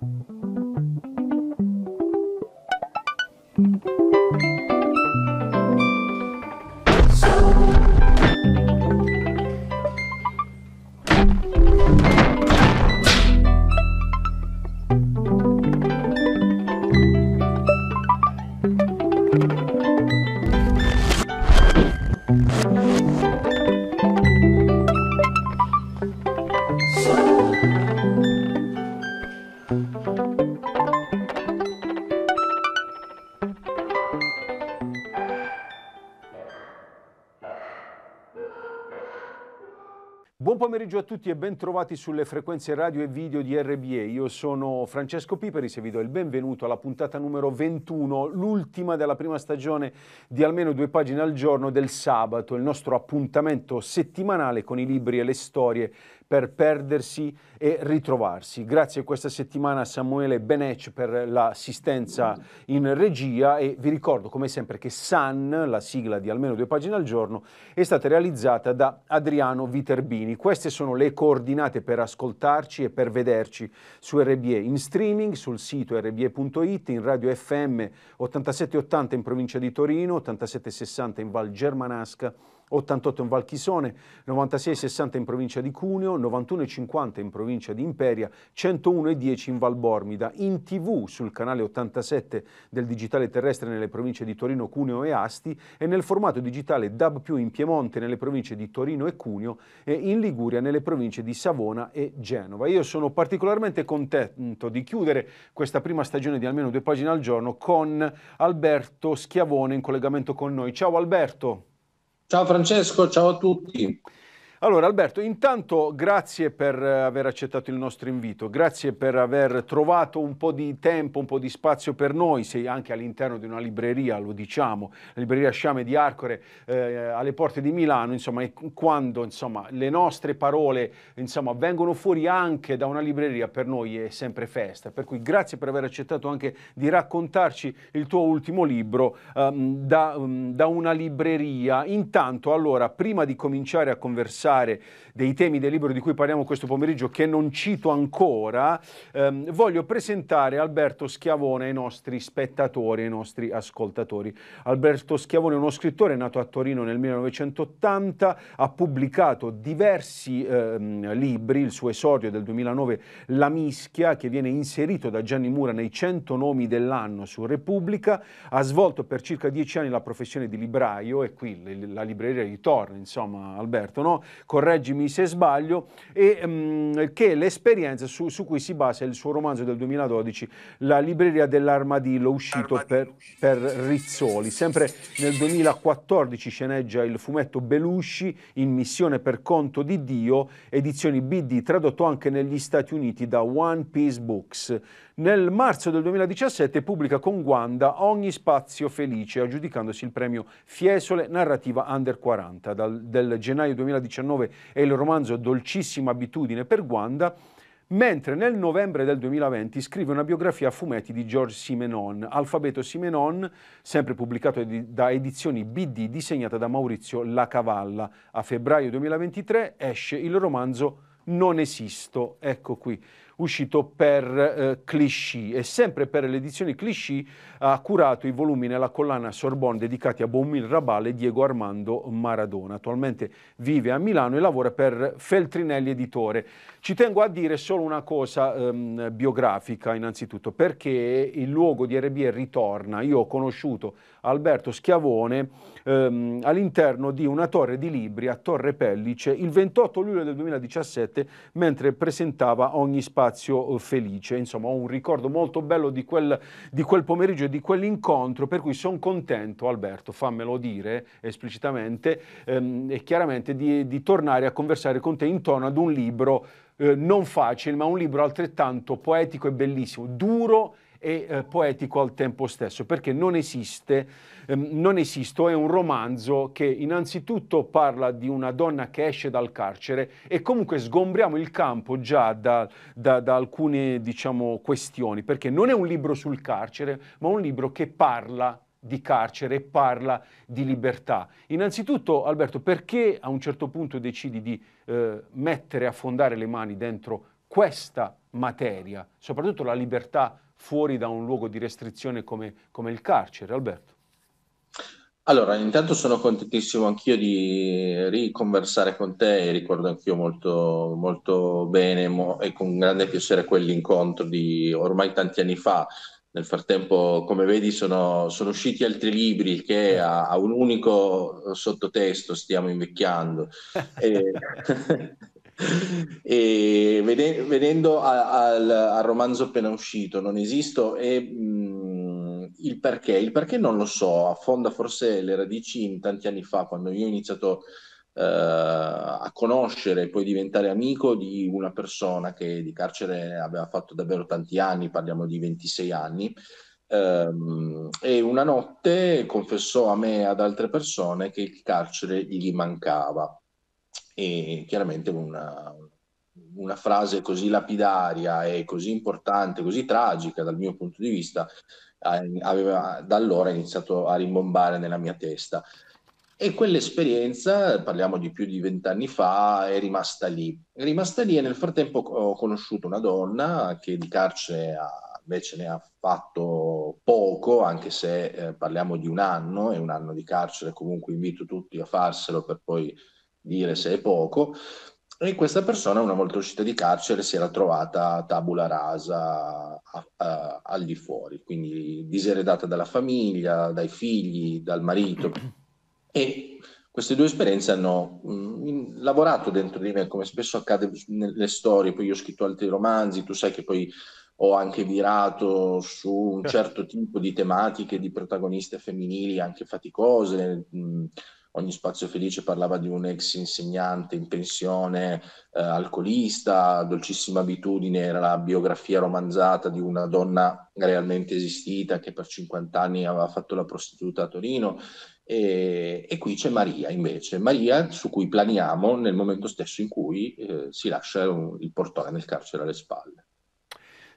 Thank you. tutti e bentrovati sulle frequenze radio e video di RBA. Io sono Francesco Piperi e vi do il benvenuto alla puntata numero 21, l'ultima della prima stagione di almeno due pagine al giorno del sabato, il nostro appuntamento settimanale con i libri e le storie per perdersi e ritrovarsi. Grazie questa settimana a Samuele Benec per l'assistenza in regia e vi ricordo come sempre che San, la sigla di almeno due pagine al giorno, è stata realizzata da Adriano Viterbini. Queste sono le coordinate per ascoltarci e per vederci su RBE in streaming, sul sito rbe.it, in radio FM 8780 in provincia di Torino, 8760 in Val Germanasca 88 in Valchisone, 96,60 in provincia di Cuneo, 91,50 in provincia di Imperia, 101,10 in Valbormida, in tv sul canale 87 del digitale terrestre nelle province di Torino, Cuneo e Asti e nel formato digitale DAB più in Piemonte nelle province di Torino e Cuneo e in Liguria nelle province di Savona e Genova. Io sono particolarmente contento di chiudere questa prima stagione di almeno due pagine al giorno con Alberto Schiavone in collegamento con noi. Ciao Alberto! Ciao Francesco, ciao a tutti. Allora Alberto, intanto grazie per eh, aver accettato il nostro invito, grazie per aver trovato un po' di tempo, un po' di spazio per noi, sei anche all'interno di una libreria, lo diciamo, la libreria Sciame di Arcore eh, alle porte di Milano, insomma, e quando insomma, le nostre parole insomma, vengono fuori anche da una libreria per noi è sempre festa, per cui grazie per aver accettato anche di raccontarci il tuo ultimo libro um, da, um, da una libreria. Intanto allora, prima di cominciare a conversare, lasciare dei temi del libro di cui parliamo questo pomeriggio, che non cito ancora, ehm, voglio presentare Alberto Schiavone ai nostri spettatori, ai nostri ascoltatori. Alberto Schiavone è uno scrittore nato a Torino nel 1980, ha pubblicato diversi ehm, libri, il suo esordio del 2009, La Mischia, che viene inserito da Gianni Mura nei 100 nomi dell'anno su Repubblica, ha svolto per circa dieci anni la professione di libraio e qui la libreria ritorna, insomma Alberto, no? correggimi se sbaglio, e mh, mm, che è l'esperienza su, su, cui si basa il suo romanzo del 2012, La libreria dell'armadillo, uscito per, per, Rizzoli. Sempre nel 2014 sceneggia il fumetto Belushi in missione per conto di Dio, edizioni BD, tradotto anche negli Stati Uniti da One Piece Books. Nel marzo del 2017 pubblica con Guanda Ogni spazio felice, aggiudicandosi il premio Fiesole Narrativa Under 40. Dal, del gennaio 2019 è il romanzo Dolcissima abitudine per Guanda, mentre nel novembre del 2020 scrive una biografia a fumetti di George Simenon, Alfabeto Simenon, sempre pubblicato da Edizioni BD, disegnata da Maurizio Lacavalla. A febbraio 2023 esce il romanzo Non esisto, ecco qui uscito per eh, Clichy e sempre per le edizioni Clichy ha curato i volumi nella collana Sorbonne dedicati a Bonmil Rabale e Diego Armando Maradona. Attualmente vive a Milano e lavora per Feltrinelli Editore. Ci tengo a dire solo una cosa ehm, biografica innanzitutto, perché il luogo di RBE ritorna. Io ho conosciuto Alberto Schiavone ehm, all'interno di una torre di libri a Torre Pellice il 28 luglio del 2017 mentre presentava Ogni spazio eh, felice. Insomma ho un ricordo molto bello di quel, di quel pomeriggio e di quell'incontro per cui sono contento Alberto, fammelo dire esplicitamente ehm, e chiaramente di, di tornare a conversare con te intorno ad un libro eh, non facile, ma un libro altrettanto poetico e bellissimo, duro e eh, poetico al tempo stesso, perché non esiste, ehm, non esisto, è un romanzo che innanzitutto parla di una donna che esce dal carcere e comunque sgombriamo il campo già da, da, da alcune diciamo, questioni, perché non è un libro sul carcere, ma un libro che parla di carcere e parla di libertà. Innanzitutto, Alberto, perché a un certo punto decidi di eh, mettere, affondare le mani dentro questa materia, soprattutto la libertà fuori da un luogo di restrizione come, come il carcere, Alberto? Allora, intanto sono contentissimo anch'io di riconversare con te e ricordo anch'io molto, molto bene mo, e con grande piacere quell'incontro di ormai tanti anni fa nel frattempo, come vedi, sono, sono usciti altri libri che eh. a, a, un unico eh, sottotesto stiamo invecchiando. e, e vede, vedendo a, al, al, romanzo appena uscito, non esisto e mh, mm, il perché? Il perché non lo so, affonda forse le radici in tanti anni fa, quando io ho iniziato a eh, a conoscere e poi diventare amico di una persona che di carcere aveva fatto davvero tanti anni, parliamo di 26 anni, ehm, e una notte confessò a me e ad altre persone che il carcere gli mancava. E chiaramente una, una frase così lapidaria e così importante, così tragica dal mio punto di vista, eh, aveva da allora iniziato a rimbombare nella mia testa. E quell'esperienza, parliamo di più di vent'anni fa, è rimasta lì. È rimasta lì e nel frattempo ho conosciuto una donna che di carcere ha, invece ne ha fatto poco, anche se eh, parliamo di un anno, e un anno di carcere, comunque invito tutti a farselo per poi dire se è poco. E questa persona, una volta uscita di carcere, si era trovata tabula rasa a, a, al di fuori, quindi diseredata dalla famiglia, dai figli, dal marito e queste due esperienze hanno mh, mm, lavorato dentro di me, come spesso accade nelle storie, poi io ho scritto altri romanzi, tu sai che poi ho anche virato su un certo, certo tipo di tematiche di protagoniste femminili anche faticose. Mh, mm. ogni spazio felice parlava di un ex insegnante in pensione, eh, alcolista, dolcissima abitudine era la biografia romanzata di una donna realmente esistita che per 50 anni aveva fatto la prostituta a Torino e, e, qui c'è Maria invece, Maria su cui planiamo nel momento stesso in cui eh, si lascia un, il portone del carcere alle spalle.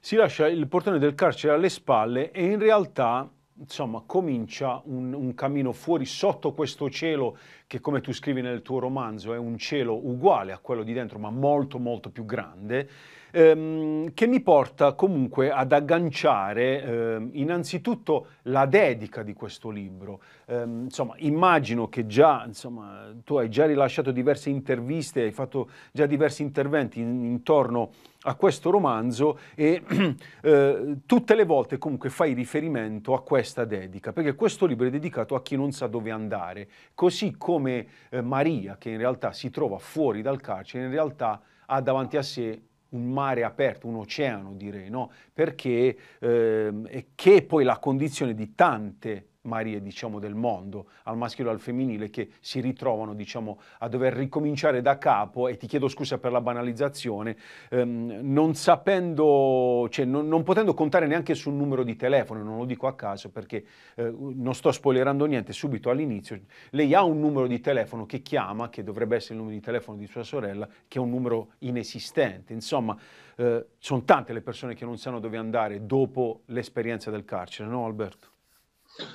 Si lascia il portone del carcere alle spalle e in realtà insomma, comincia un, un, cammino fuori sotto questo cielo che, come tu scrivi nel tuo romanzo, è un cielo uguale a quello di dentro, ma molto, molto più grande ehm, che mi porta comunque ad agganciare ehm, innanzitutto la dedica di questo libro. Ehm, insomma, immagino che già, insomma, tu hai già rilasciato diverse interviste, hai fatto già diversi interventi in, intorno a questo romanzo e eh, tutte le volte comunque fai riferimento a questa dedica, perché questo libro è dedicato a chi non sa dove andare, così come eh, Maria, che in realtà si trova fuori dal carcere, in realtà ha davanti a sé un mare aperto, un oceano direi, no? perché eh, che è poi la condizione di tante Marie diciamo, del mondo, al maschile e al femminile, che si ritrovano diciamo, a dover ricominciare da capo, e ti chiedo scusa per la banalizzazione, ehm, non sapendo, cioè, non, non, potendo contare neanche sul numero di telefono, non lo dico a caso perché eh, non sto spoilerando niente subito all'inizio, lei ha un numero di telefono che chiama, che dovrebbe essere il numero di telefono di sua sorella, che è un numero inesistente, insomma eh, sono tante le persone che non sanno dove andare dopo l'esperienza del carcere, no Alberto?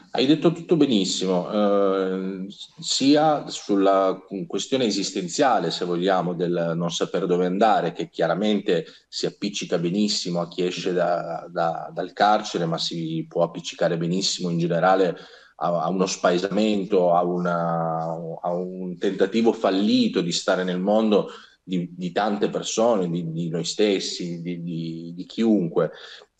Hai detto tutto benissimo, eh, sia sulla questione esistenziale, se vogliamo, del non sapere dove andare, che chiaramente si appiccica benissimo a chi esce da, da, dal carcere, ma si può appiccicare benissimo in generale a, a uno spaesamento, a, una, a, un tentativo fallito di stare nel mondo di, di tante persone, di, di, noi stessi, di, di chiunque.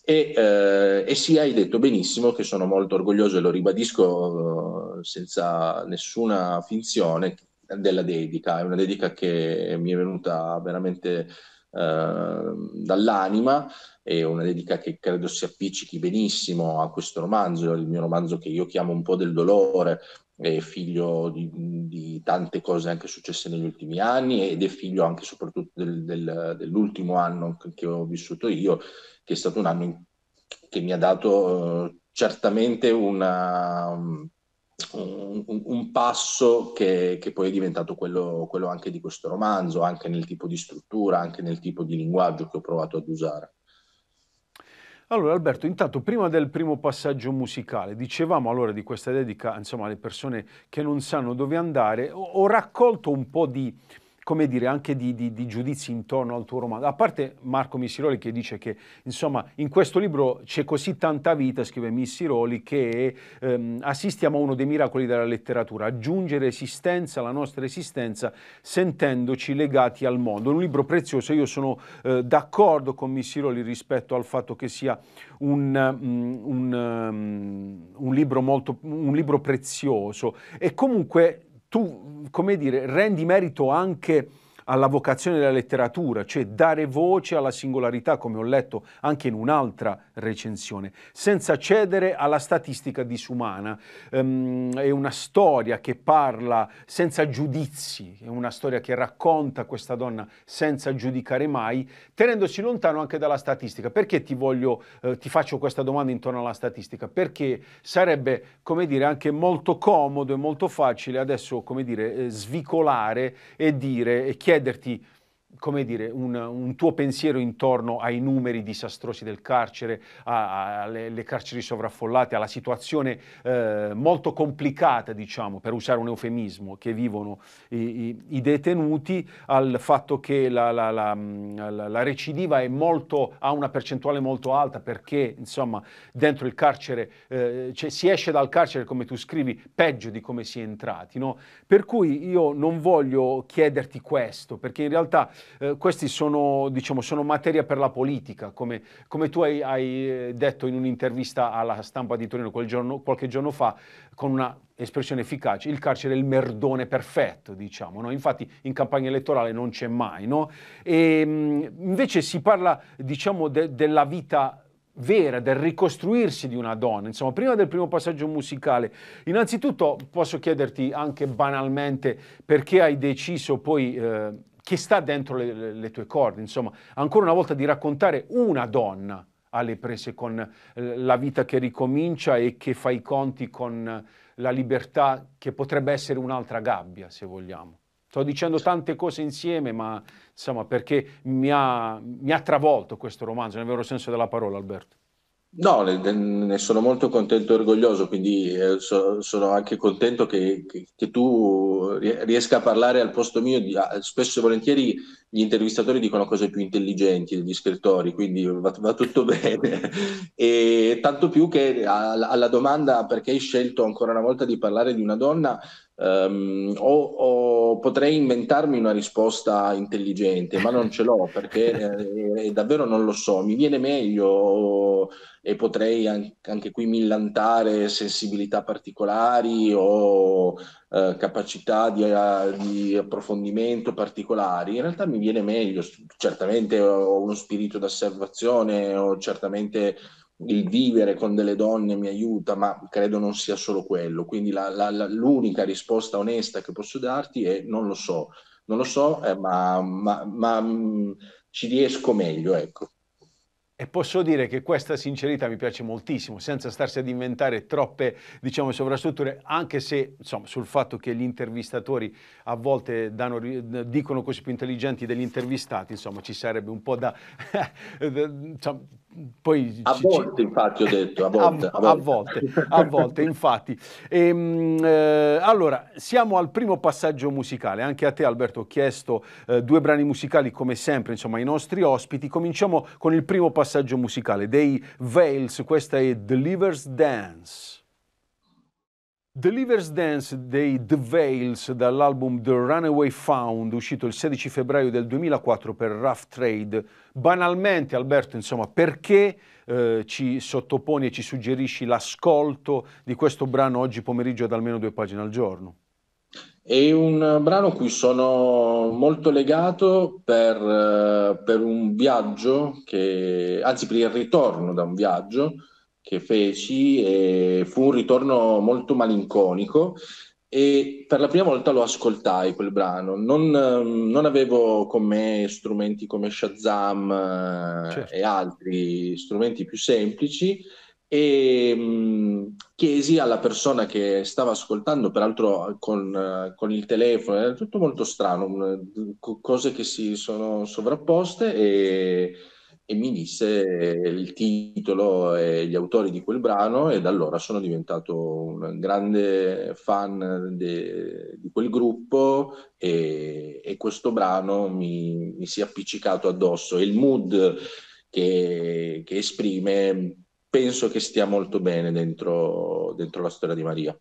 E, eh, e, sì, hai detto benissimo che sono molto orgoglioso e lo ribadisco eh, senza nessuna finzione della dedica, è una dedica che mi è venuta veramente Ehm, dall'anima, è una dedica che credo si appiccichi benissimo a questo romanzo, il mio romanzo che io chiamo un po' del dolore, è figlio di, di tante cose anche successe negli ultimi anni ed è figlio anche soprattutto del, del, dell'ultimo anno che ho vissuto io, che è stato un anno in, che mi ha dato uh, certamente una... Um, un, un passo che, che, poi è diventato quello, quello, anche di questo romanzo, anche nel tipo di struttura, anche nel tipo di linguaggio che ho provato ad usare. Allora Alberto, intanto prima del primo passaggio musicale, dicevamo allora di questa dedica insomma, alle persone che non sanno dove andare, ho, ho raccolto un po' di come dire, anche di, di, di, giudizi intorno al tuo romanzo. A parte Marco Missiroli che dice che, insomma, in questo libro c'è così tanta vita, scrive Missiroli, che ehm, assistiamo a uno dei miracoli della letteratura, aggiungere esistenza alla nostra esistenza sentendoci legati al mondo. un libro prezioso, io sono eh, d'accordo con Missiroli rispetto al fatto che sia un, um, un, um, un libro molto, un libro prezioso e comunque tu, come dire, rendi merito anche alla vocazione della letteratura, cioè dare voce alla singolarità, come ho letto anche in un'altra recensione, senza cedere alla statistica disumana. Ehm, è una storia che parla senza giudizi, è una storia che racconta questa donna senza giudicare mai, tenendosi lontano anche dalla statistica. Perché ti voglio, eh, ti faccio questa domanda intorno alla statistica? Perché sarebbe, come dire, anche molto comodo e molto facile adesso, come dire, eh, svicolare e dire e chiedere درتي come dire, un, un, tuo pensiero intorno ai numeri disastrosi del carcere, alle carceri sovraffollate, alla situazione eh, molto complicata, diciamo, per usare un eufemismo, che vivono i, i, i detenuti, al fatto che la, la, la, la recidiva molto, ha una percentuale molto alta perché, insomma, dentro il carcere, eh, cioè, si esce dal carcere, come tu scrivi, peggio di come si è entrati, no? Per cui io non voglio chiederti questo, perché in realtà eh, questi sono, diciamo, sono, materia per la politica, come, come tu hai, hai, eh, detto in un'intervista alla stampa di Torino giorno, qualche giorno fa, con una espressione efficace, il carcere è il merdone perfetto, diciamo, no? infatti in campagna elettorale non c'è mai, no? e, mm, invece si parla diciamo, de, della vita vera, del ricostruirsi di una donna. Insomma, prima del primo passaggio musicale, innanzitutto posso chiederti anche banalmente perché hai deciso poi... Eh, che sta dentro le, le tue corde, insomma, ancora una volta di raccontare una donna alle prese con eh, la vita che ricomincia e che fa i conti con eh, la libertà che potrebbe essere un'altra gabbia, se vogliamo. Sto dicendo tante cose insieme, ma insomma, perché mi ha, mi ha travolto questo romanzo, nel vero senso della parola, Alberto. No, ne sono molto contento e orgoglioso, quindi eh, so, sono anche contento che, che, che, tu riesca a parlare al posto mio. Spesso e volentieri gli intervistatori dicono cose più intelligenti degli scrittori, quindi va, va tutto bene. E tanto più che eh, alla, alla domanda perché hai scelto ancora una volta di parlare di una donna, Um, o, o, potrei inventarmi una risposta intelligente, ma non ce l'ho perché eh, davvero non lo so. Mi viene meglio e potrei anche, anche qui millantare sensibilità particolari o eh, capacità di, eh, di, approfondimento particolari. In realtà mi viene meglio, certamente ho uno spirito d'osservazione, ho certamente il vivere con delle donne mi aiuta, ma credo non sia solo quello. Quindi la, la, la, l'unica risposta onesta che posso darti è non lo so, non lo so, eh, ma, ma, ma mh, mm, ci riesco meglio, ecco. E posso dire che questa sincerità mi piace moltissimo, senza starsi ad inventare troppe, diciamo, sovrastrutture, anche se, insomma, sul fatto che gli intervistatori a volte danno, dicono cose più intelligenti degli intervistati, insomma, ci sarebbe un po' da... insomma, poi a volte, ci... infatti, ho detto a volte, a, a volte. A volte, a volte infatti. Ehm, eh, allora, siamo al primo passaggio musicale. Anche a te, Alberto, ho chiesto eh, due brani musicali, come sempre, insomma, ai nostri ospiti. Cominciamo con il primo passaggio musicale dei Veils. Questa è Delivers Dance. Delivers Dance dei The Veils dall'album The Runaway Found, uscito il 16 febbraio del 2004 per Rough Trade. Banalmente, Alberto, insomma, perché eh, ci sottoponi e ci suggerisci l'ascolto di questo brano oggi pomeriggio ad almeno due pagine al giorno? È un eh, brano a cui sono molto legato per, eh, per un viaggio, che, anzi per il ritorno da un viaggio, che feci e fu un ritorno molto malinconico e per la prima volta lo ascoltai quel brano. Non, ehm, non avevo con me strumenti come Shazam eh, certo. e altri strumenti più semplici e mh, chiesi alla persona che stava ascoltando, peraltro con, eh, con il telefono, era tutto molto strano, mh, cose che si sono sovrapposte e e mi disse il titolo e gli autori di quel brano e da allora sono diventato un grande fan de, di quel gruppo e, e questo brano mi, mi, si è appiccicato addosso e il mood che, che, esprime penso che stia molto bene dentro, dentro la storia di Maria.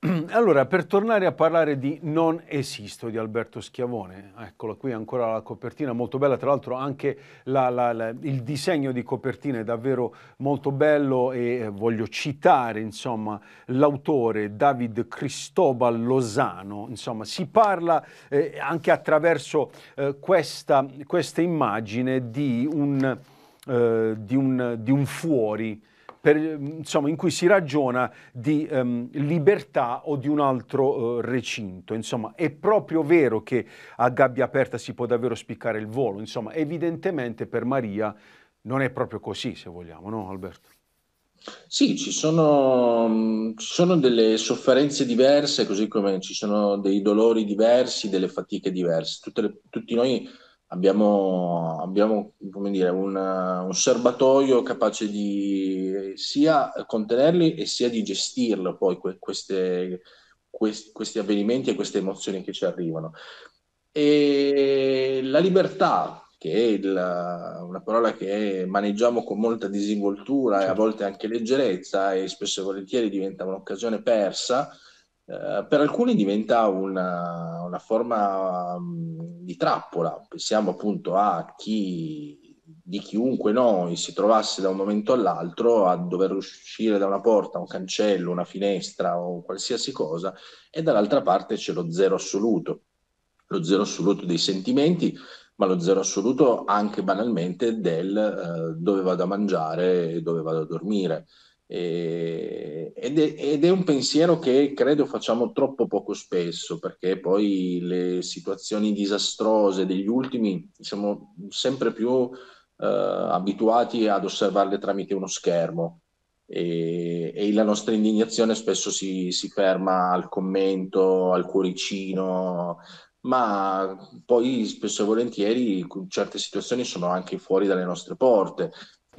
Allora, per tornare a parlare di Non esisto di Alberto Schiavone, eccolo qui ancora la copertina, molto bella, tra l'altro anche la, la, la, il disegno di copertina è davvero molto bello e eh, voglio citare insomma, l'autore David Cristobal Lozano, insomma si parla eh, anche attraverso eh, questa, questa, immagine di un, eh, di un, di un fuori, per, insomma, in cui si ragiona di ehm, libertà o di un altro eh, recinto. Insomma, è proprio vero che a gabbia aperta si può davvero spiccare il volo. Insomma, evidentemente per Maria non è proprio così, se vogliamo, no Alberto? Sì, ci sono, mm, ci sono, delle sofferenze diverse, così come ci sono dei dolori diversi, delle fatiche diverse. Le, tutti noi abbiamo, abbiamo dire, un, un, serbatoio capace di sia contenerli e sia di gestirlo poi que- queste, quest- questi avvenimenti e queste emozioni che ci arrivano. E la libertà, che è il, una parola che maneggiamo con molta disinvoltura certo. e a certo. volte anche leggerezza e spesso e volentieri diventa un'occasione persa, eh, per alcuni diventa una, una forma um, di trappola. Pensiamo appunto a chi di chiunque noi si trovasse da un momento all'altro a dover uscire da una porta, un cancello, una finestra o qualsiasi cosa, e dall'altra parte c'è lo zero assoluto, lo zero assoluto dei sentimenti, ma lo zero assoluto anche banalmente del eh, dove vado a mangiare e dove vado a dormire. Eh, ed è, ed, è, un pensiero che credo facciamo troppo poco spesso perché poi le situazioni disastrose degli ultimi siamo sempre più eh, abituati ad osservarle tramite uno schermo e, e la nostra indignazione spesso si, si, ferma al commento, al cuoricino, ma poi spesso e volentieri certe situazioni sono anche fuori dalle nostre porte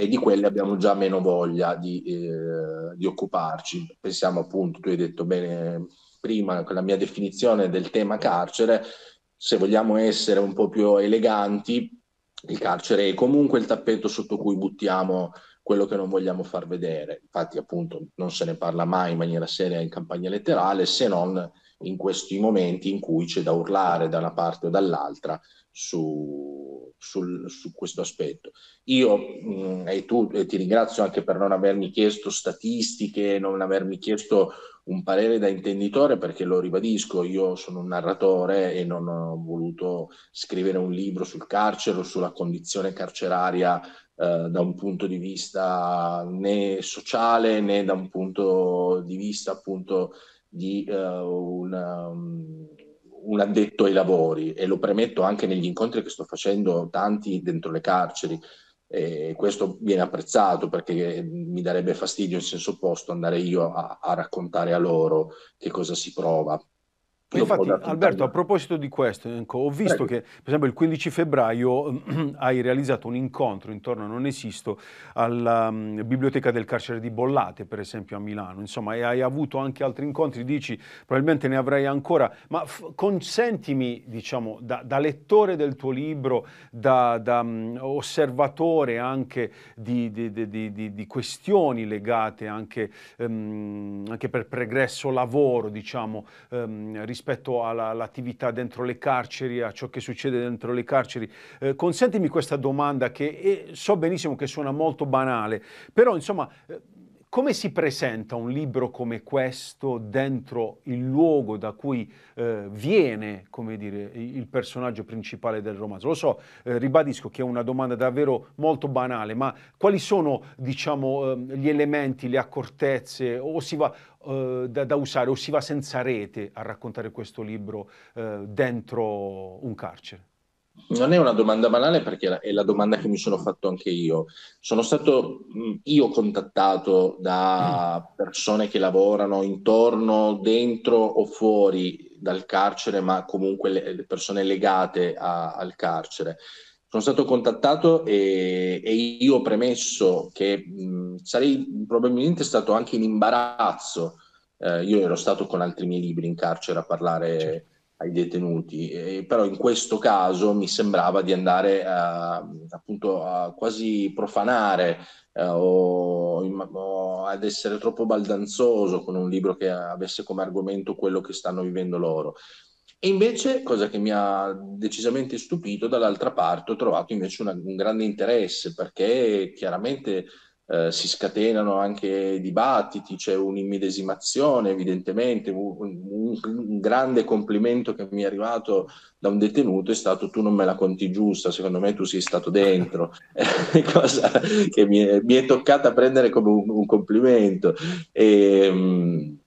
e di quelle abbiamo già meno voglia di, eh, di occuparci. Pensiamo appunto, tu hai detto bene prima, con la mia definizione del tema carcere, se vogliamo essere un po' più eleganti, il carcere è comunque il tappeto sotto cui buttiamo quello che non vogliamo far vedere. Infatti, appunto, non se ne parla mai in maniera seria in campagna letterale, se non in questi momenti in cui c'è da urlare da una parte o dall'altra su, sul, su questo aspetto. Io mh, mm, e tu e ti ringrazio anche per non avermi chiesto statistiche, non avermi chiesto un parere da intenditore perché lo ribadisco, io sono un narratore e non ho voluto scrivere un libro sul carcere o sulla condizione carceraria eh, da un punto di vista né sociale né da un punto di vista appunto di eh, un... Um, un addetto ai lavori e lo premetto anche negli incontri che sto facendo tanti dentro le carceri. E questo viene apprezzato perché eh, mi darebbe fastidio in senso opposto andare io a, a raccontare a loro che cosa si prova Infatti, Alberto, a proposito di questo, ho visto Prego. che per esempio il 15 febbraio hai realizzato un incontro intorno a Non Esisto alla um, Biblioteca del Carcere di Bollate, per esempio a Milano, insomma, e hai avuto anche altri incontri, dici probabilmente ne avrai ancora, ma consentimi, diciamo, da, da, lettore del tuo libro, da, da um, osservatore anche di, di, di, di, questioni legate anche, um, anche per pregresso lavoro, diciamo, rispetto ehm, rispetto all'attività dentro le carceri, a ciò che succede dentro le carceri. Eh, consentimi questa domanda che eh, so benissimo che suona molto banale, però insomma eh, come si presenta un libro come questo dentro il luogo da cui eh, viene dire, il personaggio principale del romanzo? Lo so, eh, ribadisco che è una domanda davvero molto banale, ma quali sono diciamo, eh, gli elementi, le accortezze o si va, eh, da, da, usare o si va senza rete a raccontare questo libro eh, dentro un carcere? Non è una domanda banale perché è la domanda che mi sono fatto anche io. Sono stato mm, io contattato da persone che lavorano intorno, dentro o fuori dal carcere, ma comunque le persone legate a, al carcere. Sono stato contattato e, e io ho premesso che mh, mm, sarei probabilmente stato anche in imbarazzo. Eh, io ero stato con altri miei libri in carcere a parlare. Certo ai detenuti, eh, però in questo caso mi sembrava di andare a, eh, appunto a quasi profanare eh, o, o, ad essere troppo baldanzoso con un libro che avesse come argomento quello che stanno vivendo loro. E invece, cosa che mi ha decisamente stupito, dall'altra parte ho trovato invece una, un grande interesse perché chiaramente eh, si scatenano anche dibattiti, c'è un'immedesimazione evidentemente, un, un, un, grande complimento che mi è arrivato da un detenuto è stato tu non me la conti giusta, secondo me tu sei stato dentro, cosa che mi è, mi è, toccata prendere come un, un complimento. E, ehm,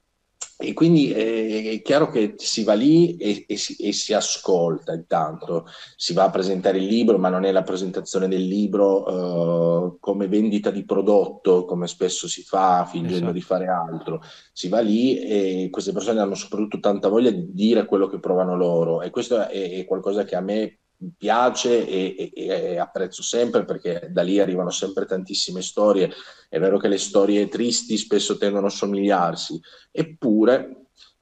e quindi eh, è chiaro che si va lì e, e, si, e, si, ascolta intanto, si va a presentare il libro, ma non è la presentazione del libro eh, come vendita di prodotto, come spesso si fa fingendo esatto. di fare altro. Si va lì e queste persone hanno soprattutto tanta voglia di dire quello che provano loro e questo è, è qualcosa che a me piace e, e, e, apprezzo sempre perché da lì arrivano sempre tantissime storie. È vero che le storie tristi spesso tendono a somigliarsi, eppure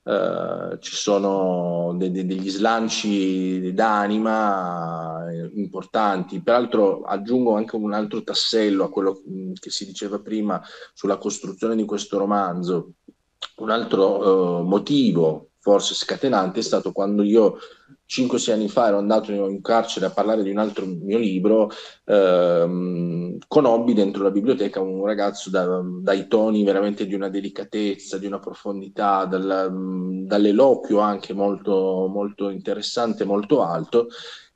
eh, ci sono de- de- degli slanci d'anima eh, importanti. Peraltro aggiungo anche un altro tassello a quello mm, che si diceva prima sulla costruzione di questo romanzo. Un altro eh, motivo forse scatenante è stato quando io 5-6 anni fa ero andato in carcere a parlare di un altro mio libro, ehm, conobbi dentro la biblioteca un ragazzo da, dai toni veramente di una delicatezza, di una profondità, dalla, dall'eloquio anche molto, molto, interessante, molto alto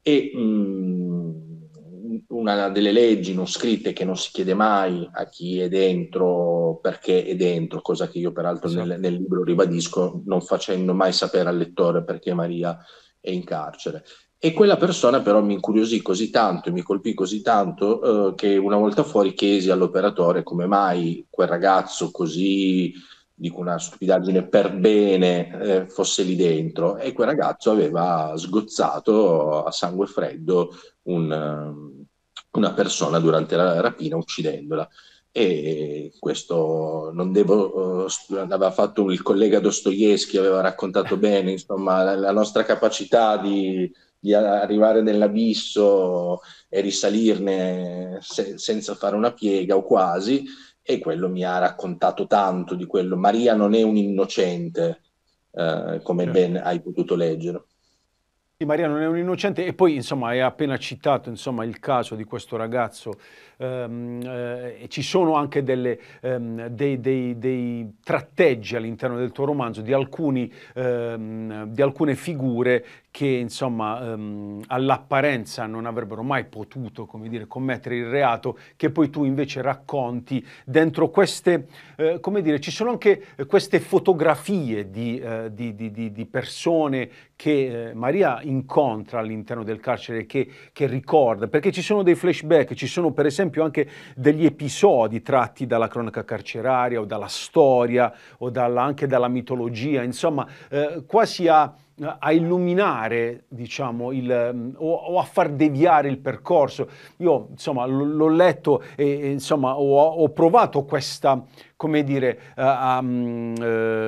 e mh, mm, una delle leggi non scritte che non si chiede mai a chi è dentro, perché è dentro, cosa che io peraltro sì. Esatto. nel, nel libro ribadisco, non facendo mai sapere al lettore perché Maria è in carcere. E quella persona però mi incuriosì così tanto e mi colpì così tanto eh, che una volta fuori chiesi all'operatore come mai quel ragazzo così, dico una stupidaggine per bene, eh, fosse lì dentro. E quel ragazzo aveva sgozzato a sangue freddo un, eh, una persona durante la rapina uccidendola e questo non devo, eh, aveva fatto il collega Dostoevsky, aveva raccontato bene, insomma, la, nostra capacità di, di, arrivare nell'abisso e risalirne se, senza fare una piega o quasi, e quello mi ha raccontato tanto di quello. Maria non è un innocente, eh, come certo. ben hai potuto leggere. Di Maria non è un innocente e poi insomma è appena citato insomma, il caso di questo ragazzo ehm, eh, ci sono anche delle, ehm, dei, dei, dei, tratteggi all'interno del tuo romanzo di, alcuni, ehm, di alcune figure che insomma ehm, all'apparenza non avrebbero mai potuto come dire, commettere il reato che poi tu invece racconti dentro queste eh, come dire ci sono anche queste fotografie di, eh, di, di persone che eh, Maria incontra all'interno del carcere, che, che, ricorda, perché ci sono dei flashback, ci sono per esempio anche degli episodi tratti dalla cronaca carceraria o dalla storia o dalla, anche dalla mitologia, insomma eh, qua si ha a illuminare, diciamo, il, o, o, a far deviare il percorso. Io, insomma, l- l'ho letto e, insomma, ho, ho provato questa, come dire, uh, um,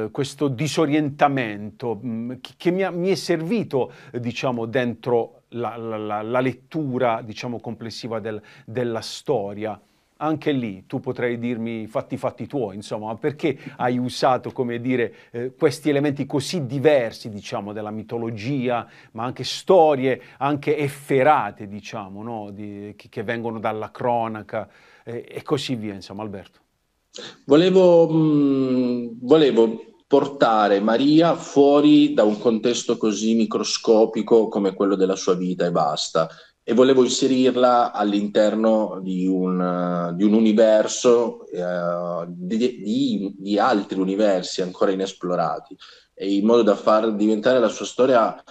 uh, questo disorientamento um, che, mi, ha, mi, è servito, diciamo, dentro la, la, la lettura, diciamo, complessiva del, della storia anche lì tu potrai dirmi fatti fatti tuoi, insomma, perché hai usato, come dire, eh, questi elementi così diversi, diciamo, della mitologia, ma anche storie, anche efferate, diciamo, no? Di, che, che, vengono dalla cronaca eh, e così via, insomma, Alberto. Volevo, mh, mm, volevo portare Maria fuori da un contesto così microscopico come quello della sua vita e basta e volevo inserirla all'interno di un, di un universo, eh, di, di, di, altri universi ancora inesplorati, in modo da far diventare la sua storia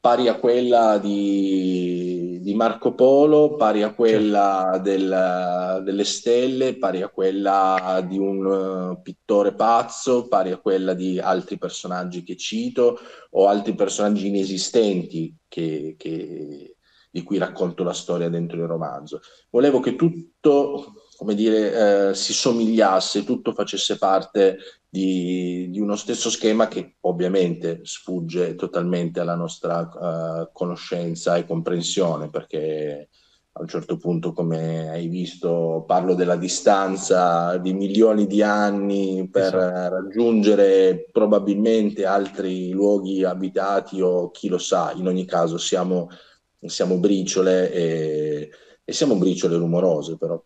pari a quella di, Marco Polo, pari a quella certo. del, delle stelle, pari a quella di un eh, pittore pazzo, pari a quella di altri personaggi che cito o altri personaggi inesistenti che, che di cui racconto la storia dentro il romanzo. Volevo che tutto, come dire, eh, si somigliasse, tutto facesse parte di, di, uno stesso schema che ovviamente sfugge totalmente alla nostra uh, conoscenza e comprensione, perché a un certo punto, come hai visto, parlo della distanza di milioni di anni per esatto. raggiungere probabilmente altri luoghi abitati o chi lo sa, in ogni caso siamo siamo briciole e, e siamo briciole rumorose però.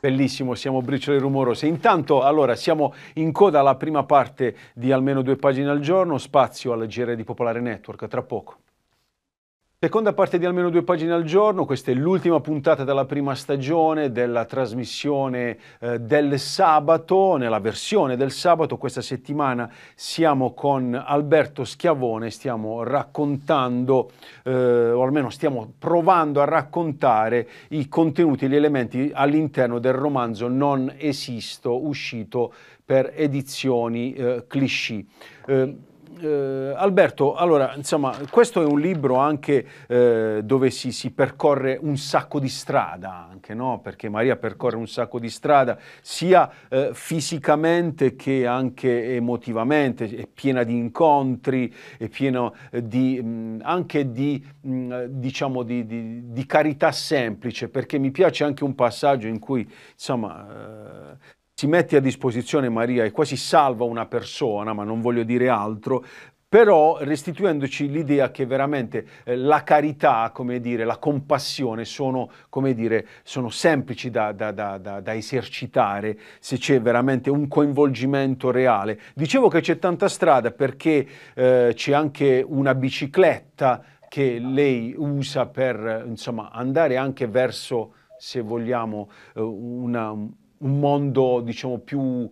Bellissimo, siamo briciole rumorose. Intanto, allora, siamo in coda alla prima parte di almeno due pagine al giorno, spazio al GR di Popolare Network, tra poco. Seconda parte di almeno due pagine al giorno, questa è l'ultima puntata della prima stagione della trasmissione eh, del sabato, nella versione del sabato questa settimana siamo con Alberto Schiavone, stiamo raccontando, eh, o almeno stiamo provando a raccontare i contenuti, gli elementi all'interno del romanzo Non esisto, uscito per edizioni eh, cliché. Eh, eh, Alberto, allora, insomma, questo è un libro anche eh, dove si, si, percorre un sacco di strada, anche, no? Perché Maria percorre un sacco di strada, sia eh, fisicamente che anche emotivamente, è piena di incontri, è piena eh, di, mh, mm, anche di, mh, mm, diciamo, di, di, carità semplice, perché mi piace anche un passaggio in cui, insomma eh, si mette a disposizione Maria e quasi salva una persona, ma non voglio dire altro, però restituendoci l'idea che veramente eh, la carità, come dire, la compassione sono, come dire, sono semplici da, da, da, da, esercitare se c'è veramente un coinvolgimento reale. Dicevo che c'è tanta strada perché eh, c'è anche una bicicletta che lei usa per insomma, andare anche verso, se vogliamo, eh, una, un mondo, diciamo, più,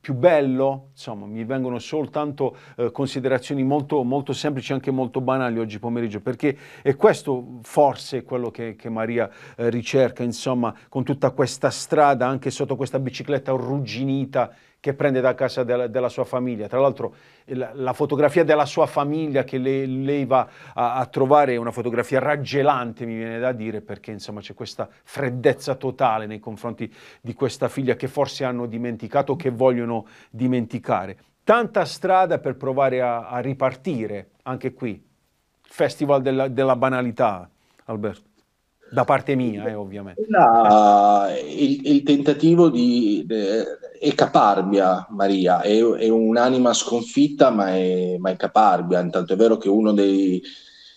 più bello? Insomma, mi vengono soltanto eh, considerazioni molto, molto semplici, anche molto banali oggi pomeriggio, perché è questo forse quello che, che Maria eh, ricerca, insomma, con tutta questa strada, anche sotto questa bicicletta arrugginita che prende da casa della, della sua famiglia. Tra l'altro la, la, fotografia della sua famiglia che lei, lei va a, a, trovare è una fotografia raggelante, mi viene da dire, perché insomma c'è questa freddezza totale nei confronti di questa figlia che forse hanno dimenticato o che vogliono dimenticare. Tanta strada per provare a, a ripartire, anche qui. Festival della, della banalità, Alberto da parte mia, eh, ovviamente. La, il, il, tentativo di eh, è caparbia, Maria, è, è un'anima sconfitta, ma è, ma è caparbia. Intanto è vero che uno dei,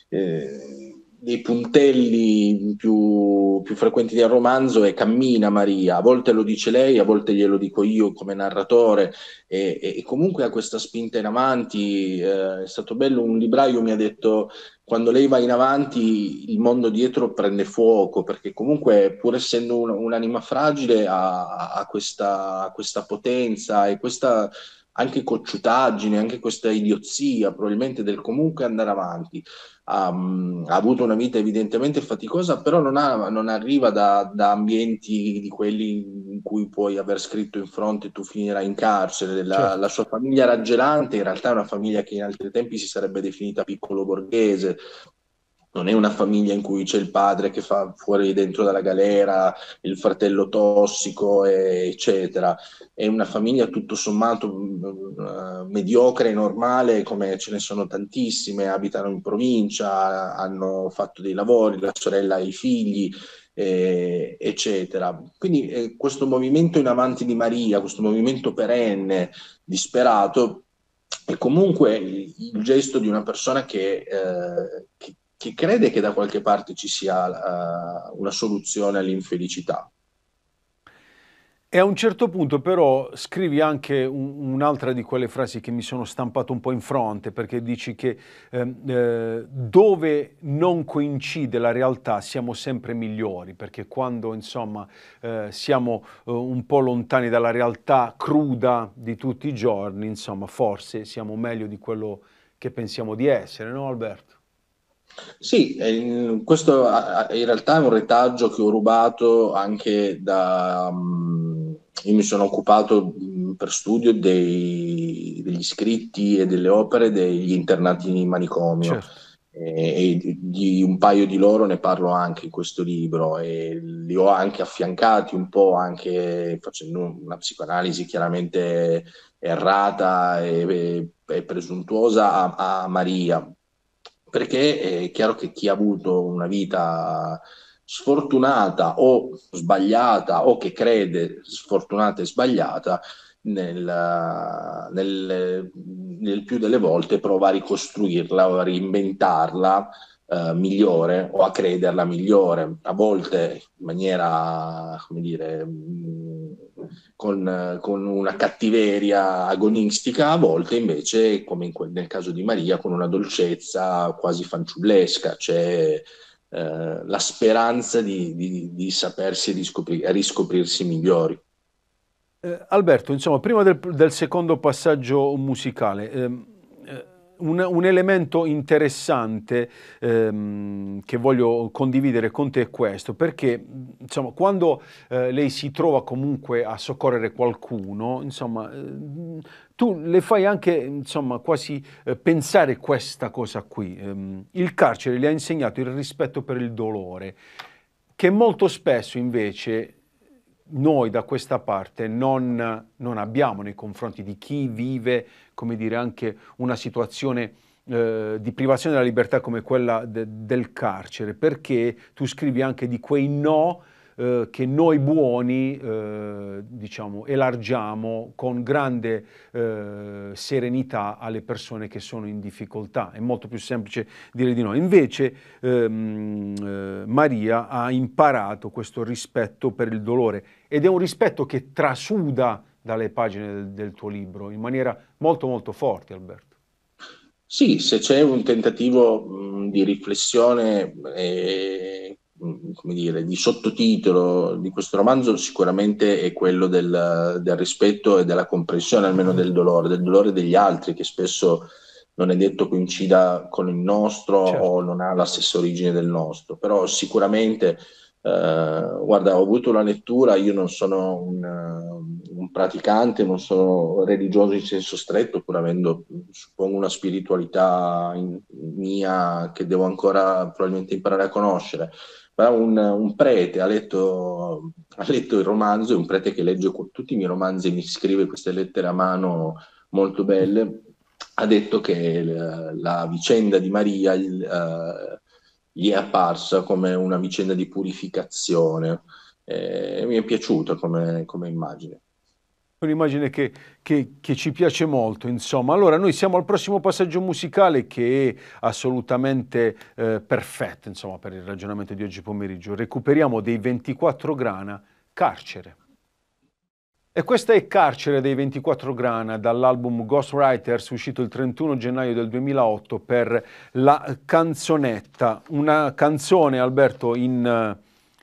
eh, dei puntelli più, più, frequenti del romanzo è cammina Maria, a volte lo dice lei, a volte glielo dico io come narratore e, e comunque ha questa spinta in avanti, eh, è stato bello, un libraio mi ha detto quando lei va in avanti il mondo dietro prende fuoco perché comunque pur essendo un, un'anima fragile ha, ha, questa, ha questa potenza e questa anche cocciutaggine, anche questa idiozia probabilmente del comunque andare avanti. Um, ha, avuto una vita evidentemente faticosa, però non, ha, non arriva da, da, ambienti di quelli in cui puoi aver scritto in fronte tu finirai in carcere. La, certo. la sua famiglia raggelante in realtà è una famiglia che in altri tempi si sarebbe definita piccolo borghese, non è una famiglia in cui c'è il padre che fa fuori dentro dalla galera, il fratello tossico, eccetera. È una famiglia tutto sommato mm, mm, mediocre e normale, come ce ne sono tantissime, abitano in provincia, hanno fatto dei lavori, la sorella e i figli. Eh, eccetera. Quindi eh, questo movimento in avanti di Maria, questo movimento perenne, disperato, è comunque il, il gesto di una persona che, eh, che che crede che da qualche parte ci sia uh, una soluzione all'infelicità. E a un certo punto però scrivi anche un, un'altra di quelle frasi che mi sono stampato un po' in fronte, perché dici che ehm, eh, dove non coincide la realtà siamo sempre migliori, perché quando insomma eh, siamo eh, un po' lontani dalla realtà cruda di tutti i giorni, insomma forse siamo meglio di quello che pensiamo di essere, no Alberto? Sì, questo in realtà è un retaggio che ho rubato anche da... Mm, io mi sono occupato mm, per studio dei, degli scritti e delle opere degli internati in manicomio. Certo e di un paio di loro ne parlo anche in questo libro e li ho anche affiancati un po' anche facendo una psicoanalisi chiaramente errata e, e presuntuosa a, a, Maria perché è chiaro che chi ha avuto una vita sfortunata o sbagliata o che crede sfortunata e sbagliata nel, nel, nel più delle volte prova a ricostruirla o a reinventarla eh, migliore o a crederla migliore, a volte in maniera, come dire, mh, con, con, una cattiveria agonistica, a volte invece, come in quel, nel caso di Maria, con una dolcezza quasi fanciullesca, cioè eh, la speranza di, di, di sapersi e riscopri- riscoprirsi migliori. Eh, Alberto, insomma, prima del, del secondo passaggio musicale, ehm un, un, elemento interessante ehm, che voglio condividere con te è questo, perché insomma, quando eh, lei si trova comunque a soccorrere qualcuno, insomma, ehm, tu le fai anche insomma, quasi eh, pensare questa cosa qui. Ehm, il carcere le ha insegnato il rispetto per il dolore, che molto spesso invece noi da questa parte non, non, abbiamo nei confronti di chi vive, come dire, anche una situazione eh, di privazione della libertà come quella de, del carcere, perché tu scrivi anche di quei no eh, che noi buoni, eh, diciamo, elargiamo con grande eh, serenità alle persone che sono in difficoltà. È molto più semplice dire di no. Invece ehm, eh, Maria ha imparato questo rispetto per il dolore ed è un rispetto che trasuda dalle pagine del, del tuo libro in maniera molto molto forte, Alberto. Sì, se c'è un tentativo mh, di riflessione, eh, mh, dire, di sottotitolo di questo romanzo, sicuramente è quello del, del, rispetto e della comprensione, almeno del dolore, del dolore degli altri, che spesso non è detto coincida con il nostro certo. o non ha la stessa origine del nostro, però sicuramente eh, guarda, ho avuto la lettura, io non sono un, eh, un, praticante, non sono religioso in senso stretto, pur avendo, suppongo, una spiritualità in, mia che devo ancora probabilmente imparare a conoscere. Ma un, un prete ha letto, ha letto, il romanzo, è un prete che legge tutti i miei romanzi e mi scrive queste lettere a mano molto belle, ha detto che la, eh, la vicenda di Maria... Il, uh, gli è apparsa come una vicenda di purificazione. Eh, mi è piaciuta come, come immagine. Un'immagine che, che, che, ci piace molto, insomma. Allora, noi siamo al prossimo passaggio musicale che è assolutamente eh, perfetto, insomma, per il ragionamento di oggi pomeriggio. Recuperiamo dei 24 grana carcere. E questa è Carcere dei 24 Grana dall'album Ghostwriters uscito il 31 gennaio del 2008 per La Canzonetta, una canzone Alberto in,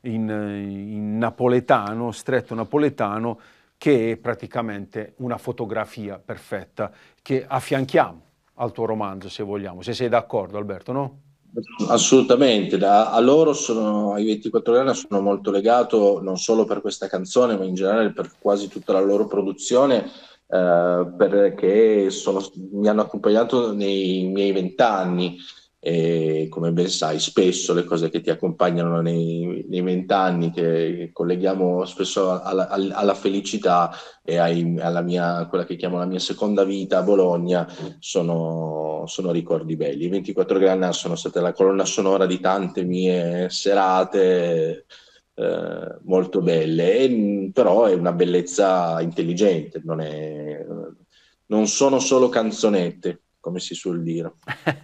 in, in napoletano, stretto napoletano, che è praticamente una fotografia perfetta che affianchiamo al tuo romanzo se vogliamo, se sei d'accordo Alberto, no? Assolutamente, da, a loro sono, ai 24 anni sono molto legato non solo per questa canzone, ma in generale per quasi tutta la loro produzione, eh, perché sono, mi hanno accompagnato nei miei vent'anni e come ben sai spesso le cose che ti accompagnano nei vent'anni che colleghiamo spesso alla, alla felicità e ai, alla mia, quella che chiamo la mia seconda vita a Bologna sono, sono ricordi belli. I 24 Granna sono state la colonna sonora di tante mie serate eh, molto belle, e, però è una bellezza intelligente, non, è, non sono solo canzonette come si suol dire.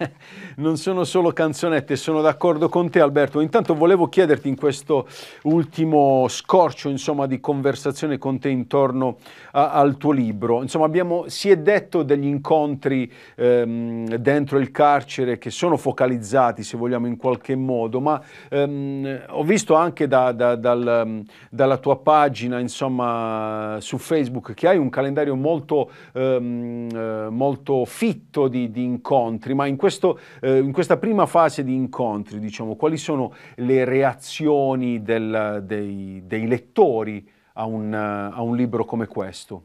non sono solo canzonette, sono d'accordo con te Alberto. Intanto volevo chiederti in questo ultimo scorcio insomma, di conversazione con te intorno a, al tuo libro. Insomma, abbiamo, si è detto degli incontri ehm, dentro il carcere che sono focalizzati, se vogliamo, in qualche modo, ma ehm, ho visto anche da, da, dal, dalla tua pagina insomma, su Facebook che hai un calendario molto, ehm, eh, molto fitto di, di incontri, ma in, questo, eh, in, questa prima fase di incontri, diciamo, quali sono le reazioni del, dei, dei, lettori a un, a un libro come questo?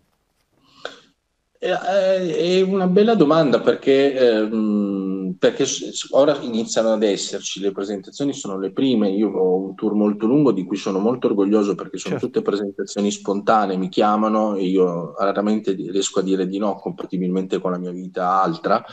Eh, eh, è una bella domanda perché ehm perché ora iniziano ad esserci, le presentazioni sono le prime, io ho un tour molto lungo di cui sono molto orgoglioso perché sono certo. tutte presentazioni spontanee, mi chiamano e io raramente riesco a dire di no compatibilmente con la mia vita altra.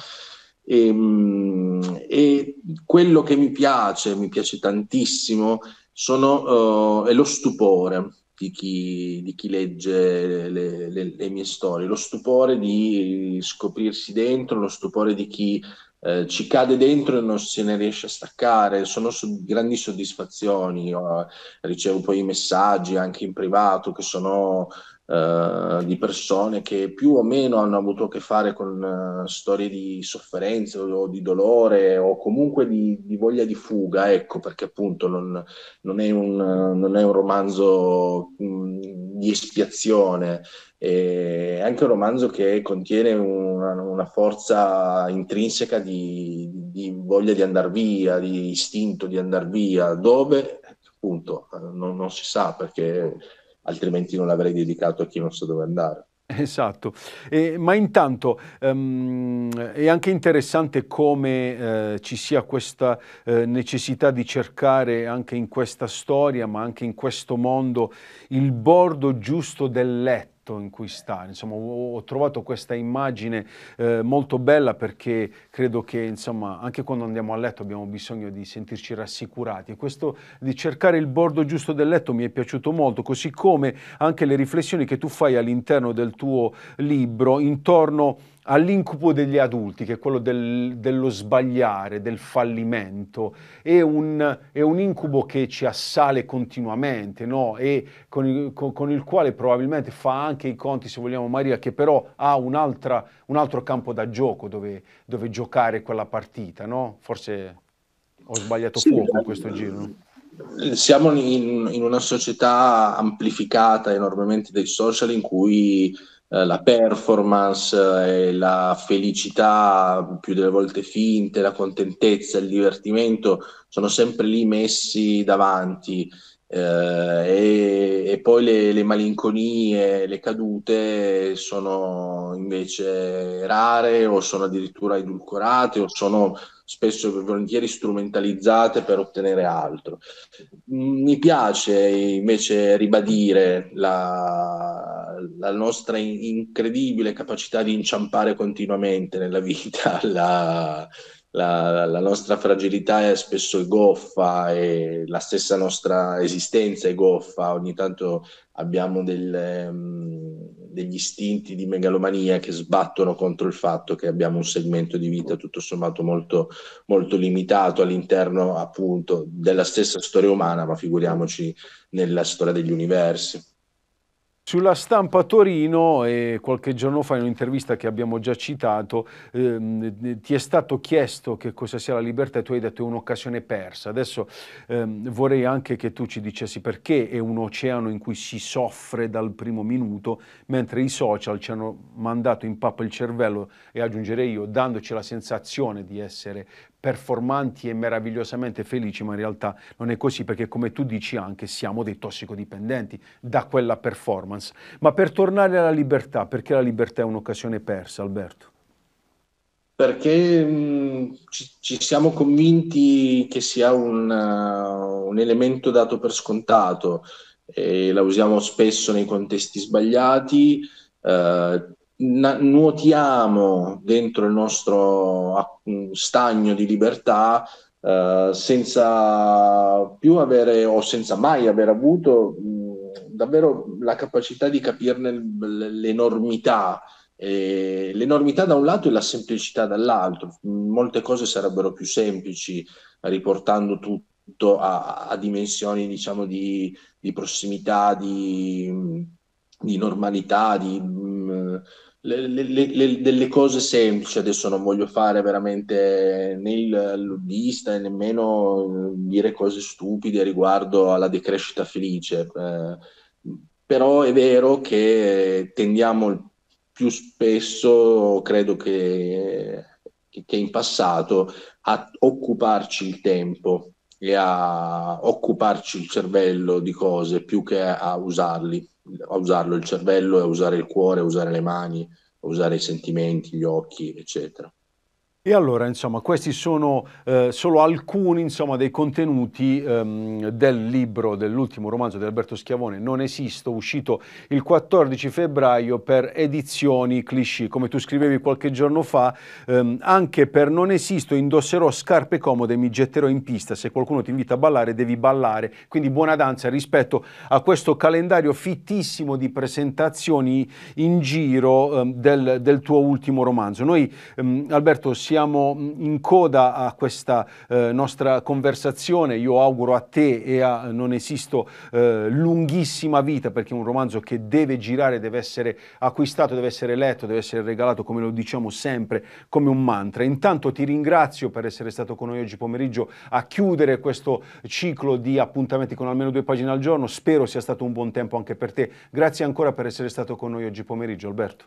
E, ehm, e quello che mi piace, mi piace tantissimo, sono, uh, è lo stupore, di chi, di chi, legge le, le, le, mie storie, lo stupore di scoprirsi dentro, lo stupore di chi eh, ci cade dentro e non se ne riesce a staccare, sono so- grandi soddisfazioni, Io eh, ricevo poi i messaggi anche in privato che sono eh, di persone che più o meno hanno avuto a che fare con eh, storie di sofferenza o di dolore o comunque di, di voglia di fuga, ecco perché appunto non, non, è, un, non è, un, romanzo mh, mm, di espiazione, è anche un romanzo che contiene una, una forza intrinseca di, di, voglia di andare via, di istinto di andare via, dove appunto non, non, si sa perché altrimenti non l'avrei dedicato a chi non sa dove andare. Esatto, e, ma intanto um, è anche interessante come eh, ci sia questa eh, necessità di cercare anche in questa storia, ma anche in questo mondo, il bordo giusto del letto contesto in cui sta. Insomma, ho, trovato questa immagine eh, molto bella perché credo che insomma, anche quando andiamo a letto abbiamo bisogno di sentirci rassicurati e questo di cercare il bordo giusto del letto mi è piaciuto molto, così come anche le riflessioni che tu fai all'interno del tuo libro intorno a all'incubo degli adulti, che è quello del, dello sbagliare, del fallimento, è un, è un, incubo che ci assale continuamente no? e con il, con, con il, quale probabilmente fa anche i conti, se vogliamo, Maria, che però ha un altro campo da gioco dove, dove giocare quella partita. No? Forse ho sbagliato sì, fuoco in eh, questo giro. Siamo in, in una società amplificata enormemente dai social in cui eh, la performance, eh, la felicità più delle volte finte, la contentezza, il divertimento sono sempre lì messi davanti eh, e, e, poi le, le malinconie, le cadute sono invece rare o sono addirittura edulcorate o sono spesso e volentieri strumentalizzate per ottenere altro. Mm, mi piace invece ribadire la, la nostra incredibile capacità di inciampare continuamente nella vita, la, la, la, nostra fragilità è spesso goffa e la stessa nostra esistenza è goffa, ogni tanto abbiamo delle... Um, mm, degli istinti di megalomania che sbattono contro il fatto che abbiamo un segmento di vita tutto sommato molto, molto limitato all'interno appunto della stessa storia umana, ma figuriamoci nella storia degli universi. Sulla stampa Torino, eh, qualche giorno fa in un'intervista che abbiamo già citato, ehm, ti è stato chiesto che cosa sia la libertà e tu hai detto è un'occasione persa. Adesso ehm, vorrei anche che tu ci dicessi perché è un oceano in cui si soffre dal primo minuto, mentre i social ci hanno mandato in pappa il cervello e aggiungerei io, dandoci la sensazione di essere performanti e meravigliosamente felici, ma in realtà non è così perché come tu dici anche siamo dei tossicodipendenti da quella performance. Ma per tornare alla libertà, perché la libertà è un'occasione persa, Alberto? Perché mh, mm, ci, ci, siamo convinti che sia un, uh, un elemento dato per scontato e la usiamo spesso nei contesti sbagliati. Uh, nuotiamo dentro il nostro stagno di libertà eh, senza più avere o senza mai aver avuto mh, davvero la capacità di capirne l'enormità. E l'enormità da un lato e la semplicità dall'altro. Molte cose sarebbero più semplici riportando tutto a, a dimensioni diciamo di, di prossimità, di, di normalità, di... Mh, le, le, le, delle cose semplici. Adesso non voglio fare veramente né il luddista e nemmeno eh, dire cose stupide riguardo alla decrescita felice. Eh, però è vero che tendiamo più spesso, credo che, che in passato, a occuparci il tempo e a occuparci il cervello di cose più che a usarli a usarlo il cervello, a usare il cuore, a usare le mani, a usare i sentimenti, gli occhi, eccetera. E allora, insomma, questi sono eh, solo alcuni insomma, dei contenuti ehm, del libro, dell'ultimo romanzo di Alberto Schiavone, Non esisto, uscito il 14 febbraio per edizioni cliché. Come tu scrivevi qualche giorno fa, ehm, anche per Non esisto indosserò scarpe comode e mi getterò in pista. Se qualcuno ti invita a ballare, devi ballare. Quindi buona danza rispetto a questo calendario fittissimo di presentazioni in giro ehm, del, del, tuo ultimo romanzo. Noi, ehm, Alberto, siamo mm, in coda a questa eh, nostra conversazione. Io auguro a te e a eh, Non Esisto eh, lunghissima vita perché è un romanzo che deve girare, deve essere acquistato, deve essere letto, deve essere regalato, come lo diciamo sempre, come un mantra. Intanto ti ringrazio per essere stato con noi oggi pomeriggio a chiudere questo ciclo di appuntamenti con almeno due pagine al giorno. Spero sia stato un buon tempo anche per te. Grazie ancora per essere stato con noi oggi pomeriggio, Alberto.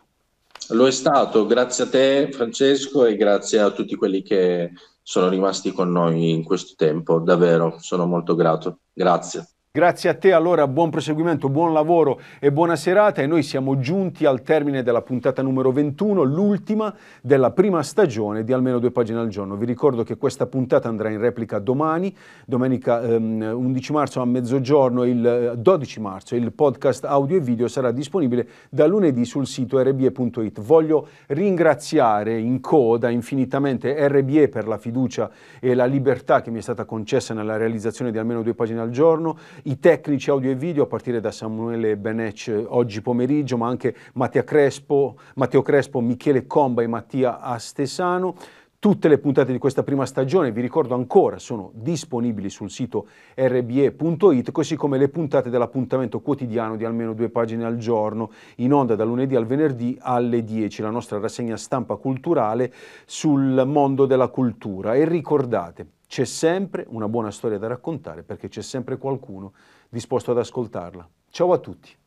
Lo è stato, grazie a te Francesco e grazie a tutti quelli che sono rimasti con noi in questo tempo, davvero sono molto grato. Grazie. Grazie a te, allora buon proseguimento, buon lavoro e buona serata e noi siamo giunti al termine della puntata numero 21, l'ultima della prima stagione di almeno due pagine al giorno. Vi ricordo che questa puntata andrà in replica domani, domenica ehm, 11 marzo a mezzogiorno, il 12 eh, marzo, il podcast audio e video sarà disponibile da lunedì sul sito rbie.it. Voglio ringraziare in coda infinitamente RBE per la fiducia e la libertà che mi è stata concessa nella realizzazione di almeno due pagine al giorno i tecnici audio e video a partire da Samuele Benec oggi pomeriggio, ma anche Mattia Crespo, Matteo Crespo, Michele Comba e Mattia Astesano. Tutte le puntate di questa prima stagione, vi ricordo ancora, sono disponibili sul sito rbe.it, così come le puntate dell'appuntamento quotidiano di almeno due pagine al giorno, in onda da lunedì al venerdì alle 10, la nostra rassegna stampa culturale sul mondo della cultura. E ricordate, c'è sempre una buona storia da raccontare perché c'è sempre qualcuno disposto ad ascoltarla. Ciao a tutti.